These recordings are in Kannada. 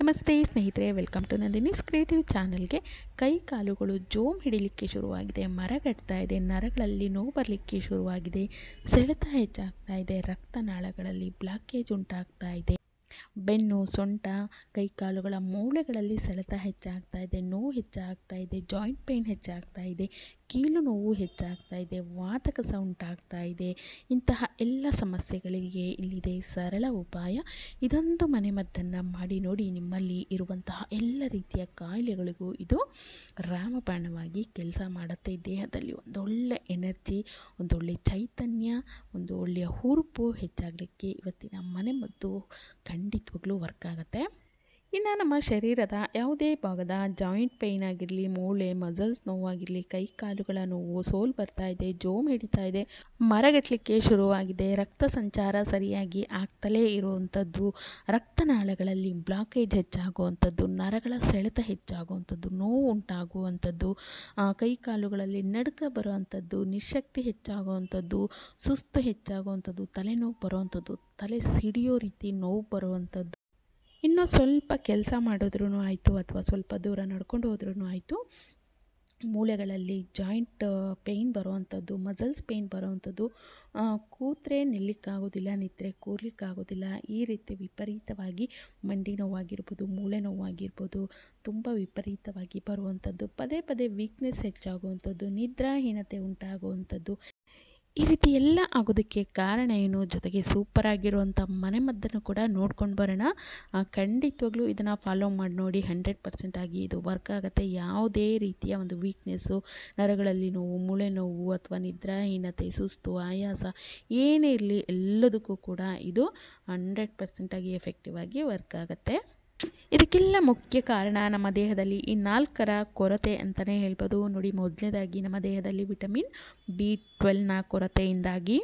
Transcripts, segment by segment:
ನಮಸ್ತೆ ಸ್ನೇಹಿತರೆ ವೆಲ್ಕಮ್ ಟು ನಂದಿನಿಸ್ ಕ್ರಿಯೇಟಿವ್ ಚಾನಲ್ಗೆ ಕೈ ಕಾಲುಗಳು ಜೋಮ್ ಹಿಡಿಲಿಕ್ಕೆ ಶುರುವಾಗಿದೆ ಮರಗಟ್ತಾ ಇದೆ ನರಗಳಲ್ಲಿ ನೋವು ಬರಲಿಕ್ಕೆ ಶುರುವಾಗಿದೆ ಸೆಳೆತ ಹೆಚ್ಚಾಗ್ತಾ ಇದೆ ರಕ್ತನಾಳಗಳಲ್ಲಿ ಬ್ಲಾಕೇಜ್ ಉಂಟಾಗ್ತಾ ಇದೆ ಬೆನ್ನು ಸೊಂಟ ಕೈ ಕಾಲುಗಳ ಮೂಳೆಗಳಲ್ಲಿ ಸೆಳೆತ ಹೆಚ್ಚಾಗ್ತಾ ಇದೆ ನೋವು ಹೆಚ್ಚಾಗ್ತಾ ಇದೆ ಜಾಯಿಂಟ್ ಪೇಯ್ನ್ ಹೆಚ್ಚಾಗ್ತಾ ಇದೆ ಕೀಲು ನೋವು ಹೆಚ್ಚಾಗ್ತಾ ಇದೆ ವಾತಕಸ ಉಂಟಾಗ್ತಾ ಇದೆ ಇಂತಹ ಎಲ್ಲ ಸಮಸ್ಯೆಗಳಿಗೆ ಇಲ್ಲಿದೆ ಸರಳ ಉಪಾಯ ಇದೊಂದು ಮನೆಮದ್ದನ್ನು ಮಾಡಿ ನೋಡಿ ನಿಮ್ಮಲ್ಲಿ ಇರುವಂತಹ ಎಲ್ಲ ರೀತಿಯ ಕಾಯಿಲೆಗಳಿಗೂ ಇದು ರಾಮಪಾಣವಾಗಿ ಕೆಲಸ ಮಾಡುತ್ತೆ ದೇಹದಲ್ಲಿ ಒಂದೊಳ್ಳೆ ಎನರ್ಜಿ ಒಂದು ಚೈತನ್ಯ ಒಂದು ಒಳ್ಳೆಯ ಹುರುಪು ಹೆಚ್ಚಾಗಲಿಕ್ಕೆ ಇವತ್ತಿನ ಮನೆಮದ್ದು ಖಂಡಿತ ಖಂಡಿತವಾಗ್ಲೂ ವರ್ಕ್ ಆಗುತ್ತೆ ಇನ್ನು ನಮ್ಮ ಶರೀರದ ಯಾವುದೇ ಭಾಗದ ಜಾಯಿಂಟ್ ಪೇಯ್ನ್ ಆಗಿರಲಿ ಮೂಳೆ ಮಸಲ್ಸ್ ನೋವಾಗಿರಲಿ ಕೈ ಕಾಲುಗಳ ನೋವು ಸೋಲ್ ಬರ್ತಾ ಇದೆ ಜೋಮ್ ಹಿಡಿತಾ ಇದೆ ಮರಗಟ್ಟಲಿಕ್ಕೆ ಶುರುವಾಗಿದೆ ರಕ್ತ ಸಂಚಾರ ಸರಿಯಾಗಿ ಆಗ್ತಲೇ ಇರುವಂಥದ್ದು ರಕ್ತನಾಳಗಳಲ್ಲಿ ಬ್ಲಾಕೇಜ್ ಹೆಚ್ಚಾಗುವಂಥದ್ದು ನರಗಳ ಸೆಳೆತ ಹೆಚ್ಚಾಗುವಂಥದ್ದು ನೋವು ಉಂಟಾಗುವಂಥದ್ದು ಕೈ ಕಾಲುಗಳಲ್ಲಿ ನಡುಕ ಬರುವಂಥದ್ದು ನಿಶಕ್ತಿ ಹೆಚ್ಚಾಗುವಂಥದ್ದು ಸುಸ್ತು ಹೆಚ್ಚಾಗುವಂಥದ್ದು ತಲೆನೋವು ಬರುವಂಥದ್ದು ತಲೆ ಸಿಡಿಯೋ ರೀತಿ ನೋವು ಬರುವಂಥದ್ದು ಇನ್ನೂ ಸ್ವಲ್ಪ ಕೆಲಸ ಮಾಡಿದ್ರೂ ಆಯಿತು ಅಥವಾ ಸ್ವಲ್ಪ ದೂರ ನಡ್ಕೊಂಡು ಹೋದ್ರೂ ಆಯಿತು ಮೂಳೆಗಳಲ್ಲಿ ಜಾಯಿಂಟ್ ಪೇಯ್ನ್ ಬರುವಂಥದ್ದು ಮಸಲ್ಸ್ ಪೇಯ್ನ್ ಬರುವಂಥದ್ದು ಕೂತ್ರೆ ನಿಲ್ಲಿಕ್ಕಾಗೋದಿಲ್ಲ ನಿದ್ರೆ ಕೂರ್ಲಿಕ್ಕಾಗೋದಿಲ್ಲ ಈ ರೀತಿ ವಿಪರೀತವಾಗಿ ಮಂಡಿ ನೋವಾಗಿರ್ಬೋದು ಮೂಳೆ ನೋವಾಗಿರ್ಬೋದು ತುಂಬ ವಿಪರೀತವಾಗಿ ಬರುವಂಥದ್ದು ಪದೇ ಪದೇ ವೀಕ್ನೆಸ್ ಹೆಚ್ಚಾಗುವಂಥದ್ದು ನಿದ್ರಾಹೀನತೆ ಉಂಟಾಗುವಂಥದ್ದು ಈ ರೀತಿ ಎಲ್ಲ ಆಗೋದಕ್ಕೆ ಕಾರಣ ಏನು ಜೊತೆಗೆ ಸೂಪರ್ ಆಗಿರುವಂಥ ಮನೆಮದ್ದನ್ನು ಕೂಡ ನೋಡ್ಕೊಂಡು ಬರೋಣ ಖಂಡಿತವಾಗ್ಲೂ ಇದನ್ನು ಫಾಲೋ ಮಾಡಿ ನೋಡಿ ಹಂಡ್ರೆಡ್ ಪರ್ಸೆಂಟ್ ಆಗಿ ಇದು ವರ್ಕ್ ಆಗುತ್ತೆ ಯಾವುದೇ ರೀತಿಯ ಒಂದು ವೀಕ್ನೆಸ್ಸು ನರಗಳಲ್ಲಿ ನೋವು ಮೂಳೆ ನೋವು ಅಥವಾ ನಿದ್ರಾಹೀನತೆ ಸುಸ್ತು ಆಯಾಸ ಏನೇ ಇರಲಿ ಎಲ್ಲದಕ್ಕೂ ಕೂಡ ಇದು ಹಂಡ್ರೆಡ್ ಪರ್ಸೆಂಟಾಗಿ ಎಫೆಕ್ಟಿವ್ ಆಗಿ ವರ್ಕ್ ಆಗುತ್ತೆ ಇದಕ್ಕೆಲ್ಲ ಮುಖ್ಯ ಕಾರಣ ನಮ್ಮ ದೇಹದಲ್ಲಿ ಈ ನಾಲ್ಕರ ಕೊರತೆ ಅಂತಲೇ ಹೇಳ್ಬೋದು ನೋಡಿ ಮೊದಲನೇದಾಗಿ ನಮ್ಮ ದೇಹದಲ್ಲಿ ವಿಟಮಿನ್ ಬಿ ಟ್ವೆಲ್ನ ಕೊರತೆಯಿಂದಾಗಿ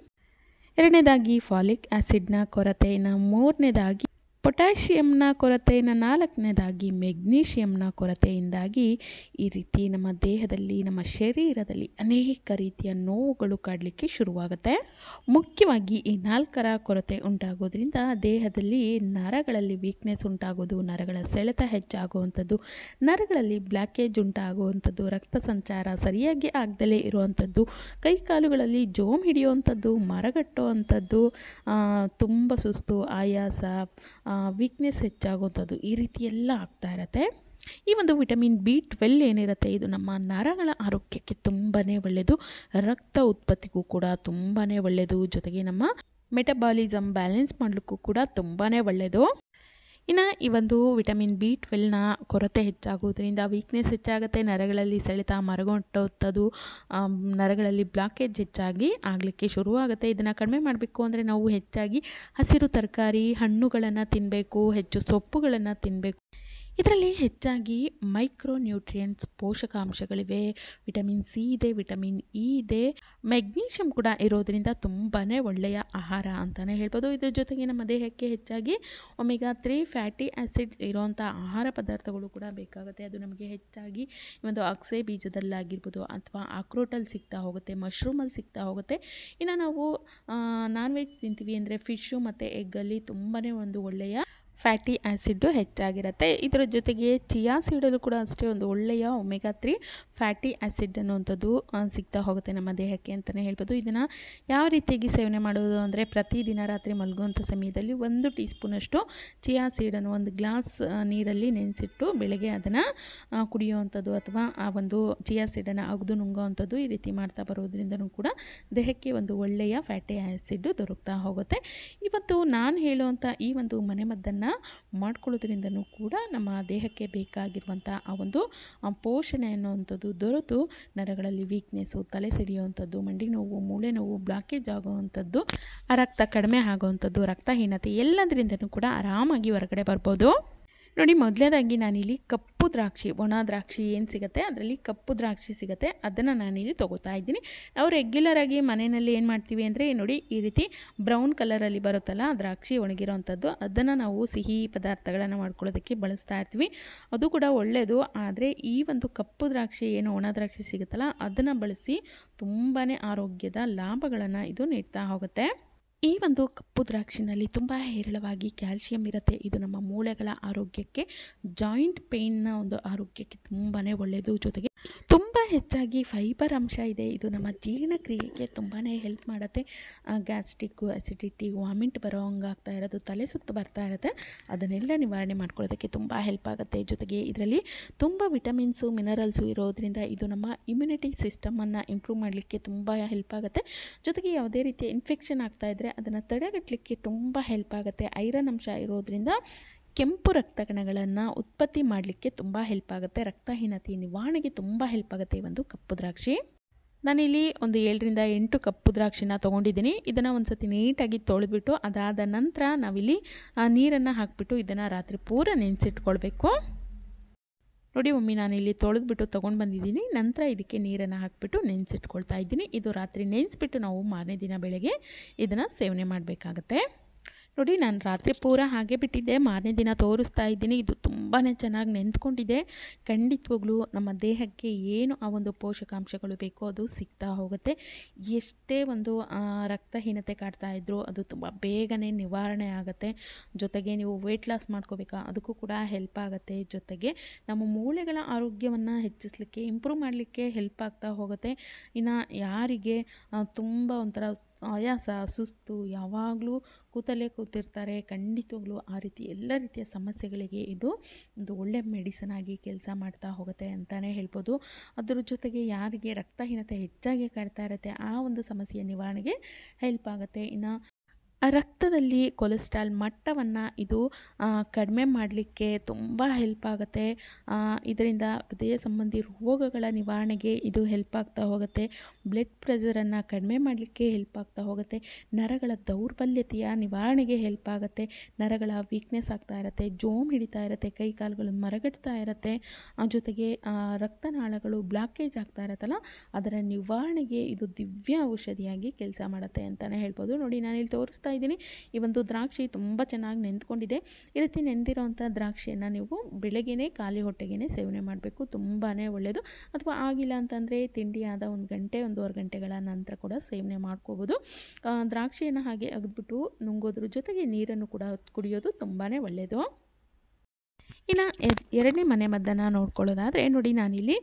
ಎರಡನೇದಾಗಿ ಫಾಲಿಕ್ ಆ್ಯಸಿಡ್ನ ಕೊರತೆ ಮೂರನೇದಾಗಿ ಪೊಟ್ಯಾಷಿಯಂನ ಕೊರತೆಯನ್ನು ನಾಲ್ಕನೇದಾಗಿ ಮೆಗ್ನೀಷಿಯಂನ ಕೊರತೆಯಿಂದಾಗಿ ಈ ರೀತಿ ನಮ್ಮ ದೇಹದಲ್ಲಿ ನಮ್ಮ ಶರೀರದಲ್ಲಿ ಅನೇಕ ರೀತಿಯ ನೋವುಗಳು ಕಾಡಲಿಕ್ಕೆ ಶುರುವಾಗುತ್ತೆ ಮುಖ್ಯವಾಗಿ ಈ ನಾಲ್ಕರ ಕೊರತೆ ಉಂಟಾಗೋದ್ರಿಂದ ದೇಹದಲ್ಲಿ ನರಗಳಲ್ಲಿ ವೀಕ್ನೆಸ್ ಉಂಟಾಗೋದು ನರಗಳ ಸೆಳೆತ ಹೆಚ್ಚಾಗುವಂಥದ್ದು ನರಗಳಲ್ಲಿ ಬ್ಲ್ಯಾಕೇಜ್ ಉಂಟಾಗುವಂಥದ್ದು ರಕ್ತ ಸಂಚಾರ ಸರಿಯಾಗಿ ಆಗದಲೇ ಇರುವಂಥದ್ದು ಕೈಕಾಲುಗಳಲ್ಲಿ ಜೋಮ್ ಹಿಡಿಯುವಂಥದ್ದು ಮರಗಟ್ಟುವಂಥದ್ದು ತುಂಬ ಸುಸ್ತು ಆಯಾಸ ವೀಕ್ನೆಸ್ ಹೆಚ್ಚಾಗುವಂಥದ್ದು ಈ ರೀತಿ ಎಲ್ಲ ಆಗ್ತಾ ಇರತ್ತೆ ಈ ಒಂದು ವಿಟಮಿನ್ ಬಿ ಟ್ವೆಲ್ ಏನಿರುತ್ತೆ ಇದು ನಮ್ಮ ನರಗಳ ಆರೋಗ್ಯಕ್ಕೆ ತುಂಬಾ ಒಳ್ಳೆಯದು ರಕ್ತ ಉತ್ಪತ್ತಿಗೂ ಕೂಡ ತುಂಬಾ ಒಳ್ಳೆಯದು ಜೊತೆಗೆ ನಮ್ಮ ಮೆಟಬಾಲಿಸಮ್ ಬ್ಯಾಲೆನ್ಸ್ ಮಾಡಲಿಕ್ಕೂ ಕೂಡ ತುಂಬಾ ಒಳ್ಳೆಯದು ಇನ್ನು ಈ ಒಂದು ವಿಟಮಿನ್ ಬಿ ಟ್ವೆಲ್ನ ಕೊರತೆ ಹೆಚ್ಚಾಗುವುದರಿಂದ ವೀಕ್ನೆಸ್ ಹೆಚ್ಚಾಗುತ್ತೆ ನರಗಳಲ್ಲಿ ಸೆಳೆತ ಮರಗೊಂಟೋತ್ತದು ನರಗಳಲ್ಲಿ ಬ್ಲಾಕೇಜ್ ಹೆಚ್ಚಾಗಿ ಆಗಲಿಕ್ಕೆ ಶುರುವಾಗುತ್ತೆ ಇದನ್ನು ಕಡಿಮೆ ಮಾಡಬೇಕು ಅಂದರೆ ನಾವು ಹೆಚ್ಚಾಗಿ ಹಸಿರು ತರಕಾರಿ ಹಣ್ಣುಗಳನ್ನು ತಿನ್ನಬೇಕು ಹೆಚ್ಚು ಸೊಪ್ಪುಗಳನ್ನು ತಿನ್ನಬೇಕು ಇದರಲ್ಲಿ ಹೆಚ್ಚಾಗಿ ಮೈಕ್ರೋನ್ಯೂಟ್ರಿಯೆಂಟ್ಸ್ ಪೋಷಕಾಂಶಗಳಿವೆ ವಿಟಮಿನ್ ಸಿ ಇದೆ ವಿಟಮಿನ್ ಇ ಇದೆ ಮೆಗ್ನೀಷಿಯಂ ಕೂಡ ಇರೋದರಿಂದ ತುಂಬಾ ಒಳ್ಳೆಯ ಆಹಾರ ಅಂತಲೇ ಹೇಳ್ಬೋದು ಇದ್ರ ಜೊತೆಗೆ ನಮ್ಮ ದೇಹಕ್ಕೆ ಹೆಚ್ಚಾಗಿ ಒಮೆಗಾ ತ್ರೀ ಫ್ಯಾಟಿ ಆ್ಯಸಿಡ್ ಇರುವಂಥ ಆಹಾರ ಪದಾರ್ಥಗಳು ಕೂಡ ಬೇಕಾಗುತ್ತೆ ಅದು ನಮಗೆ ಹೆಚ್ಚಾಗಿ ಒಂದು ಅಕ್ಸೆ ಬೀಜದಲ್ಲಾಗಿರ್ಬೋದು ಅಥವಾ ಆಕ್ರೋಟಲ್ಲಿ ಸಿಗ್ತಾ ಹೋಗುತ್ತೆ ಮಶ್ರೂಮಲ್ಲಿ ಸಿಗ್ತಾ ಹೋಗುತ್ತೆ ಇನ್ನು ನಾವು ನಾನ್ ವೆಜ್ ತಿಂತೀವಿ ಅಂದರೆ ಫಿಶ್ಶು ಮತ್ತು ಎಗ್ಗಲ್ಲಿ ತುಂಬಾ ಒಂದು ಒಳ್ಳೆಯ ಫ್ಯಾಟಿ ಆ್ಯಸಿಡ್ಡು ಹೆಚ್ಚಾಗಿರುತ್ತೆ ಇದರ ಜೊತೆಗೆ ಚಿಯಾ ಸೀಡಲ್ಲೂ ಕೂಡ ಅಷ್ಟೇ ಒಂದು ಒಳ್ಳೆಯ ಒಮೆಗಾ ತ್ರೀ ಫ್ಯಾಟಿ ಆ್ಯಸಿಡ್ ಅನ್ನುವಂಥದ್ದು ಸಿಗ್ತಾ ಹೋಗುತ್ತೆ ನಮ್ಮ ದೇಹಕ್ಕೆ ಅಂತಲೇ ಹೇಳ್ಬೋದು ಇದನ್ನು ಯಾವ ರೀತಿಯಾಗಿ ಸೇವನೆ ಮಾಡೋದು ಅಂದರೆ ಪ್ರತಿದಿನ ರಾತ್ರಿ ಮಲಗುವಂಥ ಸಮಯದಲ್ಲಿ ಒಂದು ಟೀ ಸ್ಪೂನಷ್ಟು ಚಿಯಾ ಸೀಡನ್ನು ಒಂದು ಗ್ಲಾಸ್ ನೀರಲ್ಲಿ ನೆನೆಸಿಟ್ಟು ಬೆಳಗ್ಗೆ ಅದನ್ನು ಕುಡಿಯುವಂಥದ್ದು ಅಥವಾ ಆ ಒಂದು ಚಿಯಾ ಸೀಡನ್ನು ಅಗದು ನುಂಗೋವಂಥದ್ದು ಈ ರೀತಿ ಮಾಡ್ತಾ ಬರೋದ್ರಿಂದನೂ ಕೂಡ ದೇಹಕ್ಕೆ ಒಂದು ಒಳ್ಳೆಯ ಫ್ಯಾಟಿ ಆ್ಯಸಿಡ್ಡು ದೊರಕ್ತಾ ಹೋಗುತ್ತೆ ಇವತ್ತು ನಾನು ಹೇಳುವಂಥ ಈ ಒಂದು ಮನೆಮದ್ದನ್ನು ಆಹಾರವನ್ನು ಮಾಡ್ಕೊಳ್ಳೋದ್ರಿಂದನೂ ಕೂಡ ನಮ್ಮ ದೇಹಕ್ಕೆ ಬೇಕಾಗಿರುವಂಥ ಆ ಒಂದು ಪೋಷಣೆ ಅನ್ನುವಂಥದ್ದು ದೊರೆತು ನರಗಳಲ್ಲಿ ವೀಕ್ನೆಸ್ಸು ತಲೆ ಸಿಡಿಯುವಂಥದ್ದು ಮಂಡಿ ನೋವು ಮೂಳೆ ನೋವು ಬ್ಲಾಕೇಜ್ ಆಗುವಂಥದ್ದು ರಕ್ತ ಕಡಿಮೆ ಆಗುವಂಥದ್ದು ರಕ್ತಹೀನತೆ ಎಲ್ಲದರಿಂದನೂ ಕೂಡ ಆರಾಮಾಗಿ ಹೊರಗಡೆ ಬರ್ಬೋದು ನೋಡಿ ಮೊದಲೇದಾಗಿ ನಾನಿಲ್ಲಿ ಕಪ್ಪು ದ್ರಾಕ್ಷಿ ಒಣ ದ್ರಾಕ್ಷಿ ಏನು ಸಿಗುತ್ತೆ ಅದರಲ್ಲಿ ಕಪ್ಪು ದ್ರಾಕ್ಷಿ ಸಿಗುತ್ತೆ ಅದನ್ನು ನಾನಿಲ್ಲಿ ತೊಗೋತಾ ಇದ್ದೀನಿ ನಾವು ರೆಗ್ಯುಲರಾಗಿ ಮನೆಯಲ್ಲಿ ಏನು ಮಾಡ್ತೀವಿ ಅಂದರೆ ನೋಡಿ ಈ ರೀತಿ ಬ್ರೌನ್ ಕಲರಲ್ಲಿ ಬರುತ್ತಲ್ಲ ದ್ರಾಕ್ಷಿ ಒಣಗಿರೋವಂಥದ್ದು ಅದನ್ನು ನಾವು ಸಿಹಿ ಪದಾರ್ಥಗಳನ್ನು ಮಾಡ್ಕೊಳ್ಳೋದಕ್ಕೆ ಬಳಸ್ತಾ ಇರ್ತೀವಿ ಅದು ಕೂಡ ಒಳ್ಳೆಯದು ಆದರೆ ಈ ಒಂದು ಕಪ್ಪು ದ್ರಾಕ್ಷಿ ಏನು ಒಣ ದ್ರಾಕ್ಷಿ ಸಿಗುತ್ತಲ್ಲ ಅದನ್ನು ಬಳಸಿ ತುಂಬಾ ಆರೋಗ್ಯದ ಲಾಭಗಳನ್ನು ಇದು ನೀಡ್ತಾ ಹೋಗುತ್ತೆ ಈ ಒಂದು ಕಪ್ಪು ದ್ರಾಕ್ಷಿನಲ್ಲಿ ತುಂಬ ಹೇರಳವಾಗಿ ಕ್ಯಾಲ್ಸಿಯಂ ಇರುತ್ತೆ ಇದು ನಮ್ಮ ಮೂಳೆಗಳ ಆರೋಗ್ಯಕ್ಕೆ ಜಾಯಿಂಟ್ ಪೇಯ್ನ ಒಂದು ಆರೋಗ್ಯಕ್ಕೆ ತುಂಬಾ ಒಳ್ಳೆಯದು ಜೊತೆಗೆ ತುಂಬ ಹೆಚ್ಚಾಗಿ ಫೈಬರ್ ಅಂಶ ಇದೆ ಇದು ನಮ್ಮ ಜೀರ್ಣಕ್ರಿಯೆಗೆ ತುಂಬಾ ಹೆಲ್ಪ್ ಮಾಡುತ್ತೆ ಗ್ಯಾಸ್ಟ್ರಿಕ್ಕು ಅಸಿಡಿಟಿ ವಾಮಿಂಟ್ ಬರೋ ಹಂಗಾಗ್ತಾ ಇರೋದು ತಲೆ ಸುತ್ತ ಬರ್ತಾ ಇರುತ್ತೆ ಅದನ್ನೆಲ್ಲ ನಿವಾರಣೆ ಮಾಡ್ಕೊಳ್ಳೋದಕ್ಕೆ ತುಂಬ ಹೆಲ್ಪ್ ಆಗುತ್ತೆ ಜೊತೆಗೆ ಇದರಲ್ಲಿ ತುಂಬ ವಿಟಮಿನ್ಸು ಮಿನರಲ್ಸು ಇರೋದರಿಂದ ಇದು ನಮ್ಮ ಇಮ್ಯುನಿಟಿ ಸಿಸ್ಟಮನ್ನು ಇಂಪ್ರೂವ್ ಮಾಡಲಿಕ್ಕೆ ತುಂಬ ಹೆಲ್ಪ್ ಆಗುತ್ತೆ ಜೊತೆಗೆ ಯಾವುದೇ ರೀತಿಯ ಇನ್ಫೆಕ್ಷನ್ ಆಗ್ತಾ ಇದ್ದರೆ ಅದನ್ನು ತಡೆಗಟ್ಟಲಿಕ್ಕೆ ತುಂಬ ಹೆಲ್ಪ್ ಆಗುತ್ತೆ ಐರನ್ ಅಂಶ ಇರೋದ್ರಿಂದ ಕೆಂಪು ರಕ್ತ ಕಣಗಳನ್ನು ಉತ್ಪತ್ತಿ ಮಾಡಲಿಕ್ಕೆ ತುಂಬ ಹೆಲ್ಪ್ ಆಗುತ್ತೆ ರಕ್ತಹೀನತೆ ನಿವಾರಣೆಗೆ ತುಂಬ ಹೆಲ್ಪ್ ಆಗುತ್ತೆ ಈ ಒಂದು ಕಪ್ಪು ದ್ರಾಕ್ಷಿ ನಾನಿಲ್ಲಿ ಒಂದು ಏಳರಿಂದ ಎಂಟು ಕಪ್ಪು ದ್ರಾಕ್ಷಿನ ತೊಗೊಂಡಿದ್ದೀನಿ ಇದನ್ನು ಒಂದು ಸತಿ ನೀಟಾಗಿ ತೊಳೆದ್ಬಿಟ್ಟು ಅದಾದ ನಂತರ ನಾವಿಲ್ಲಿ ನೀರನ್ನು ಹಾಕಿಬಿಟ್ಟು ಇದನ್ನು ರಾತ್ರಿ ಪೂರ ನೆನೆಸಿಟ್ಕೊಳ್ಬೇಕು ನೋಡಿ ಒಮ್ಮೆ ನಾನಿಲ್ಲಿ ತೊಳೆದ್ಬಿಟ್ಟು ತೊಗೊಂಡು ಬಂದಿದ್ದೀನಿ ನಂತರ ಇದಕ್ಕೆ ನೀರನ್ನು ಹಾಕಿಬಿಟ್ಟು ನೆನೆಸಿಟ್ಕೊಳ್ತಾ ಇದ್ದೀನಿ ಇದು ರಾತ್ರಿ ನೆನೆಸಿಬಿಟ್ಟು ನಾವು ಮಾರನೇ ದಿನ ಬೆಳಗ್ಗೆ ಇದನ್ನು ಸೇವನೆ ಮಾಡಬೇಕಾಗತ್ತೆ ನೋಡಿ ನಾನು ರಾತ್ರಿ ಪೂರ ಹಾಗೆ ಬಿಟ್ಟಿದ್ದೆ ಮಾರನೇ ದಿನ ತೋರಿಸ್ತಾ ಇದ್ದೀನಿ ಇದು ತುಂಬಾ ಚೆನ್ನಾಗಿ ನೆಂತ್ಕೊಂಡಿದೆ ಖಂಡಿತವಾಗ್ಲೂ ನಮ್ಮ ದೇಹಕ್ಕೆ ಏನು ಆ ಒಂದು ಪೋಷಕಾಂಶಗಳು ಬೇಕೋ ಅದು ಸಿಗ್ತಾ ಹೋಗುತ್ತೆ ಎಷ್ಟೇ ಒಂದು ರಕ್ತಹೀನತೆ ಕಾಡ್ತಾ ಇದ್ರು ಅದು ತುಂಬ ಬೇಗನೆ ನಿವಾರಣೆ ಆಗುತ್ತೆ ಜೊತೆಗೆ ನೀವು ವೆಯ್ಟ್ ಲಾಸ್ ಮಾಡ್ಕೋಬೇಕಾ ಅದಕ್ಕೂ ಕೂಡ ಹೆಲ್ಪ್ ಆಗುತ್ತೆ ಜೊತೆಗೆ ನಮ್ಮ ಮೂಳೆಗಳ ಆರೋಗ್ಯವನ್ನು ಹೆಚ್ಚಿಸಲಿಕ್ಕೆ ಇಂಪ್ರೂವ್ ಮಾಡಲಿಕ್ಕೆ ಹೆಲ್ಪ್ ಆಗ್ತಾ ಹೋಗುತ್ತೆ ಇನ್ನು ಯಾರಿಗೆ ತುಂಬ ಒಂಥರ ಆಯಾಸ ಸುಸ್ತು ಯಾವಾಗಲೂ ಕೂತಲ್ಲೇ ಕೂತಿರ್ತಾರೆ ಖಂಡಿತವಾಗ್ಲೂ ಆ ರೀತಿ ಎಲ್ಲ ರೀತಿಯ ಸಮಸ್ಯೆಗಳಿಗೆ ಇದು ಒಂದು ಒಳ್ಳೆಯ ಮೆಡಿಸನ್ ಆಗಿ ಕೆಲಸ ಮಾಡ್ತಾ ಹೋಗುತ್ತೆ ಅಂತಲೇ ಹೇಳ್ಬೋದು ಅದರ ಜೊತೆಗೆ ಯಾರಿಗೆ ರಕ್ತಹೀನತೆ ಹೆಚ್ಚಾಗಿ ಕಾಡ್ತಾ ಇರುತ್ತೆ ಆ ಒಂದು ಸಮಸ್ಯೆಯ ನಿವಾರಣೆಗೆ ಹೆಲ್ಪ್ ಆಗುತ್ತೆ ಇನ್ನು ರಕ್ತದಲ್ಲಿ ಕೊಲೆಸ್ಟ್ರಾಲ್ ಮಟ್ಟವನ್ನು ಇದು ಕಡಿಮೆ ಮಾಡಲಿಕ್ಕೆ ತುಂಬ ಹೆಲ್ಪ್ ಆಗುತ್ತೆ ಇದರಿಂದ ಹೃದಯ ಸಂಬಂಧಿ ರೋಗಗಳ ನಿವಾರಣೆಗೆ ಇದು ಹೆಲ್ಪ್ ಆಗ್ತಾ ಹೋಗುತ್ತೆ ಬ್ಲಡ್ ಪ್ರೆಷರನ್ನು ಕಡಿಮೆ ಮಾಡಲಿಕ್ಕೆ ಹೆಲ್ಪ್ ಆಗ್ತಾ ಹೋಗುತ್ತೆ ನರಗಳ ದೌರ್ಬಲ್ಯತೆಯ ನಿವಾರಣೆಗೆ ಹೆಲ್ಪ್ ಆಗುತ್ತೆ ನರಗಳ ವೀಕ್ನೆಸ್ ಆಗ್ತಾ ಇರುತ್ತೆ ಜೋಮ್ ಹಿಡಿತಾ ಇರುತ್ತೆ ಕೈ ಕಾಲುಗಳು ಮರಗಡ್ತಾ ಇರುತ್ತೆ ಜೊತೆಗೆ ರಕ್ತನಾಳಗಳು ಬ್ಲಾಕೇಜ್ ಆಗ್ತಾ ಇರುತ್ತಲ್ಲ ಅದರ ನಿವಾರಣೆಗೆ ಇದು ದಿವ್ಯ ಔಷಧಿಯಾಗಿ ಕೆಲಸ ಮಾಡುತ್ತೆ ಅಂತಲೇ ಹೇಳ್ಬೋದು ನೋಡಿ ನಾನು ಇಲ್ಲಿ ತೋರಿಸ್ತಾ ಇದ್ದೀನಿ ಈ ಒಂದು ದ್ರಾಕ್ಷಿ ತುಂಬ ಚೆನ್ನಾಗಿ ನೆಂದ್ಕೊಂಡಿದೆ ಈ ರೀತಿ ನೆಂದಿರೋವಂಥ ದ್ರಾಕ್ಷಿಯನ್ನು ನೀವು ಬೆಳಗ್ಗೆ ಖಾಲಿ ಹೊಟ್ಟೆಗೇ ಸೇವನೆ ಮಾಡಬೇಕು ತುಂಬಾ ಒಳ್ಳೆಯದು ಅಥವಾ ಆಗಿಲ್ಲ ಅಂತಂದರೆ ತಿಂಡಿ ಆದ ಒಂದು ಗಂಟೆ ಒಂದೂವರೆ ಗಂಟೆಗಳ ನಂತರ ಕೂಡ ಸೇವನೆ ಮಾಡ್ಕೋಬೋದು ದ್ರಾಕ್ಷಿಯನ್ನು ಹಾಗೆ ಅಗದ್ಬಿಟ್ಟು ನುಂಗೋದ್ರ ಜೊತೆಗೆ ನೀರನ್ನು ಕೂಡ ಕುಡಿಯೋದು ತುಂಬಾ ಒಳ್ಳೆಯದು ಇನ್ನು ಎರಡನೇ ಮನೆ ಮದ್ದನ್ನು ನೋಡ್ಕೊಳ್ಳೋದಾದರೆ ನೋಡಿ ನಾನಿಲ್ಲಿ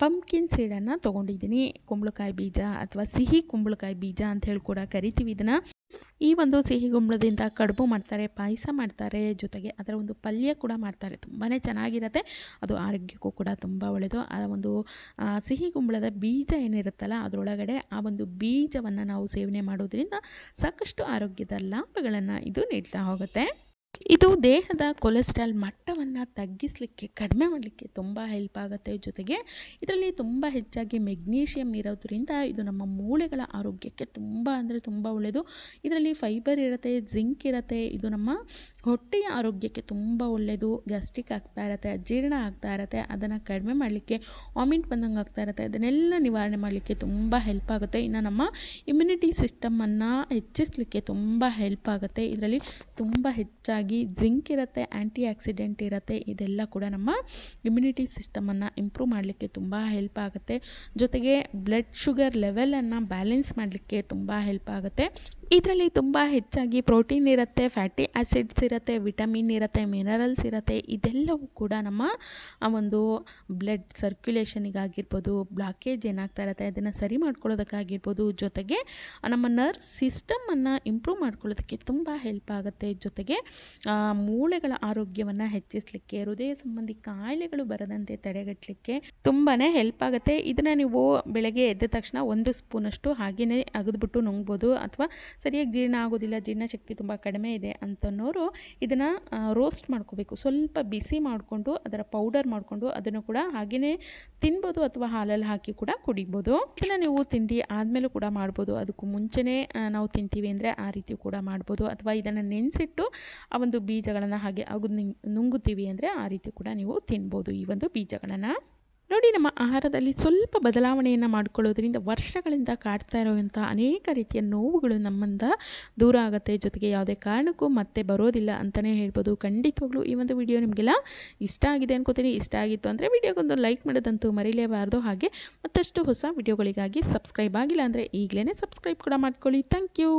ಪಂಪ್ಕಿನ್ ಸೀಡನ್ನು ತೊಗೊಂಡಿದ್ದೀನಿ ಕುಂಬಳಕಾಯಿ ಬೀಜ ಅಥವಾ ಸಿಹಿ ಕುಂಬಳಕಾಯಿ ಬೀಜ ಅಂತ ಹೇಳಿ ಕೂಡ ಕರಿತೀವಿ ಇದನ್ನು ಈ ಒಂದು ಸಿಹಿ ಗುಂಬಳದಿಂದ ಕಡುಬು ಮಾಡ್ತಾರೆ ಪಾಯಸ ಮಾಡ್ತಾರೆ ಜೊತೆಗೆ ಅದರ ಒಂದು ಪಲ್ಯ ಕೂಡ ಮಾಡ್ತಾರೆ ತುಂಬಾ ಚೆನ್ನಾಗಿರುತ್ತೆ ಅದು ಆರೋಗ್ಯಕ್ಕೂ ಕೂಡ ತುಂಬ ಒಳ್ಳೆಯದು ಆ ಒಂದು ಸಿಹಿ ಗುಂಬಳದ ಬೀಜ ಏನಿರುತ್ತಲ್ಲ ಅದರೊಳಗಡೆ ಆ ಒಂದು ಬೀಜವನ್ನು ನಾವು ಸೇವನೆ ಮಾಡೋದರಿಂದ ಸಾಕಷ್ಟು ಆರೋಗ್ಯದ ಲಾಭಗಳನ್ನು ಇದು ನೀಡ್ತಾ ಹೋಗುತ್ತೆ ಇದು ದೇಹದ ಕೊಲೆಸ್ಟ್ರಾಲ್ ಮಟ್ಟವನ್ನು ತಗ್ಗಿಸಲಿಕ್ಕೆ ಕಡಿಮೆ ಮಾಡಲಿಕ್ಕೆ ತುಂಬ ಹೆಲ್ಪ್ ಆಗುತ್ತೆ ಜೊತೆಗೆ ಇದರಲ್ಲಿ ತುಂಬ ಹೆಚ್ಚಾಗಿ ಮೆಗ್ನೀಷಿಯಂ ಇರೋದ್ರಿಂದ ಇದು ನಮ್ಮ ಮೂಳೆಗಳ ಆರೋಗ್ಯಕ್ಕೆ ತುಂಬ ಅಂದರೆ ತುಂಬ ಒಳ್ಳೆಯದು ಇದರಲ್ಲಿ ಫೈಬರ್ ಇರುತ್ತೆ ಜಿಂಕ್ ಇರುತ್ತೆ ಇದು ನಮ್ಮ ಹೊಟ್ಟೆಯ ಆರೋಗ್ಯಕ್ಕೆ ತುಂಬ ಒಳ್ಳೆಯದು ಗ್ಯಾಸ್ಟ್ರಿಕ್ ಆಗ್ತಾ ಇರತ್ತೆ ಅಜೀರ್ಣ ಆಗ್ತಾ ಇರುತ್ತೆ ಅದನ್ನು ಕಡಿಮೆ ಮಾಡಲಿಕ್ಕೆ ವಾಮಿಟ್ ಬಂದಂಗೆ ಆಗ್ತಾ ಇರುತ್ತೆ ಅದನ್ನೆಲ್ಲ ನಿವಾರಣೆ ಮಾಡಲಿಕ್ಕೆ ತುಂಬ ಹೆಲ್ಪ್ ಆಗುತ್ತೆ ಇನ್ನು ನಮ್ಮ ಇಮ್ಯುನಿಟಿ ಸಿಸ್ಟಮನ್ನು ಹೆಚ್ಚಿಸಲಿಕ್ಕೆ ತುಂಬ ಹೆಲ್ಪ್ ಆಗುತ್ತೆ ಇದರಲ್ಲಿ ತುಂಬ ಹೆಚ್ಚಾಗಿ ಹೆಚ್ಚಾಗಿ ಜಿಂಕ್ ಇರುತ್ತೆ ಆ್ಯಂಟಿ ಆಕ್ಸಿಡೆಂಟ್ ಇರುತ್ತೆ ಇದೆಲ್ಲ ಕೂಡ ನಮ್ಮ ಇಮ್ಯುನಿಟಿ ಸಿಸ್ಟಮನ್ನು ಇಂಪ್ರೂವ್ ಮಾಡಲಿಕ್ಕೆ ತುಂಬ ಹೆಲ್ಪ್ ಆಗುತ್ತೆ ಜೊತೆಗೆ ಬ್ಲಡ್ ಶುಗರ್ ಲೆವೆಲನ್ನು ಬ್ಯಾಲೆನ್ಸ್ ಮಾಡಲಿಕ್ಕೆ ತುಂಬ ಹೆಲ್ಪ್ ಆಗುತ್ತೆ ಇದರಲ್ಲಿ ತುಂಬ ಹೆಚ್ಚಾಗಿ ಪ್ರೋಟೀನ್ ಇರುತ್ತೆ ಫ್ಯಾಟಿ ಆ್ಯಸಿಡ್ಸ್ ಇರುತ್ತೆ ವಿಟಮಿನ್ ಇರುತ್ತೆ ಮಿನರಲ್ಸ್ ಇರುತ್ತೆ ಇದೆಲ್ಲವೂ ಕೂಡ ನಮ್ಮ ಆ ಒಂದು ಬ್ಲಡ್ ಸರ್ಕ್ಯುಲೇಷನಿಗಾಗಿರ್ಬೋದು ಬ್ಲಾಕೇಜ್ ಏನಾಗ್ತಾ ಇರುತ್ತೆ ಅದನ್ನು ಸರಿ ಮಾಡ್ಕೊಳ್ಳೋದಕ್ಕಾಗಿರ್ಬೋದು ಜೊತೆಗೆ ನಮ್ಮ ನರ್ವ್ ಸಿಸ್ಟಮನ್ನು ಇಂಪ್ರೂವ್ ಮಾಡ್ಕೊಳ್ಳೋದಕ್ಕೆ ತುಂಬ ಹೆಲ್ಪ್ ಆಗುತ್ತೆ ಜೊತೆಗೆ ಮೂಳೆಗಳ ಆರೋಗ್ಯವನ್ನು ಹೆಚ್ಚಿಸಲಿಕ್ಕೆ ಹೃದಯ ಸಂಬಂಧಿ ಕಾಯಿಲೆಗಳು ಬರದಂತೆ ತಡೆಗಟ್ಟಲಿಕ್ಕೆ ತುಂಬಾ ಹೆಲ್ಪ್ ಆಗುತ್ತೆ ಇದನ್ನು ನೀವು ಬೆಳಗ್ಗೆ ಎದ್ದ ತಕ್ಷಣ ಒಂದು ಸ್ಪೂನಷ್ಟು ಹಾಗೆಯೇ ಅಗದ್ಬಿಟ್ಟು ನುಂಗ್ಬೋದು ಅಥವಾ ಸರಿಯಾಗಿ ಜೀರ್ಣ ಆಗೋದಿಲ್ಲ ಜೀರ್ಣಶಕ್ತಿ ತುಂಬ ಕಡಿಮೆ ಇದೆ ಅಂತನೋರು ಇದನ್ನು ರೋಸ್ಟ್ ಮಾಡ್ಕೋಬೇಕು ಸ್ವಲ್ಪ ಬಿಸಿ ಮಾಡಿಕೊಂಡು ಅದರ ಪೌಡರ್ ಮಾಡಿಕೊಂಡು ಅದನ್ನು ಕೂಡ ಹಾಗೆಯೇ ತಿನ್ಬೋದು ಅಥವಾ ಹಾಲಲ್ಲಿ ಹಾಕಿ ಕೂಡ ಕುಡಿಬೋದು ಇದನ್ನು ನೀವು ತಿಂಡಿ ಆದಮೇಲೂ ಕೂಡ ಮಾಡ್ಬೋದು ಅದಕ್ಕೂ ಮುಂಚೆನೇ ನಾವು ತಿಂತೀವಿ ಅಂದರೆ ಆ ರೀತಿ ಕೂಡ ಮಾಡ್ಬೋದು ಅಥವಾ ಇದನ್ನು ನೆನೆಸಿಟ್ಟು ಆ ಒಂದು ಬೀಜಗಳನ್ನು ಹಾಗೆ ಅಗದು ನುಂಗುತ್ತೀವಿ ಅಂದರೆ ಆ ರೀತಿ ಕೂಡ ನೀವು ತಿನ್ಬೋದು ಈ ಒಂದು ಬೀಜಗಳನ್ನು ನೋಡಿ ನಮ್ಮ ಆಹಾರದಲ್ಲಿ ಸ್ವಲ್ಪ ಬದಲಾವಣೆಯನ್ನು ಮಾಡಿಕೊಳ್ಳೋದ್ರಿಂದ ವರ್ಷಗಳಿಂದ ಕಾಡ್ತಾ ಇರೋವಂಥ ಅನೇಕ ರೀತಿಯ ನೋವುಗಳು ನಮ್ಮಿಂದ ದೂರ ಆಗುತ್ತೆ ಜೊತೆಗೆ ಯಾವುದೇ ಕಾರಣಕ್ಕೂ ಮತ್ತೆ ಬರೋದಿಲ್ಲ ಅಂತಲೇ ಹೇಳ್ಬೋದು ಖಂಡಿತವಾಗ್ಲೂ ಈ ಒಂದು ವಿಡಿಯೋ ನಿಮಗೆಲ್ಲ ಇಷ್ಟ ಆಗಿದೆ ಅನ್ಕೋತೀನಿ ಇಷ್ಟ ಆಗಿತ್ತು ಅಂದರೆ ವಿಡಿಯೋಗೊಂದು ಲೈಕ್ ಮಾಡೋದಂತೂ ಮರೀಲೇಬಾರ್ದು ಹಾಗೆ ಮತ್ತಷ್ಟು ಹೊಸ ವಿಡಿಯೋಗಳಿಗಾಗಿ ಸಬ್ಸ್ಕ್ರೈಬ್ ಆಗಿಲ್ಲ ಅಂದರೆ ಈಗಲೇ ಸಬ್ಸ್ಕ್ರೈಬ್ ಕೂಡ ಮಾಡ್ಕೊಳ್ಳಿ ಥ್ಯಾಂಕ್ ಯು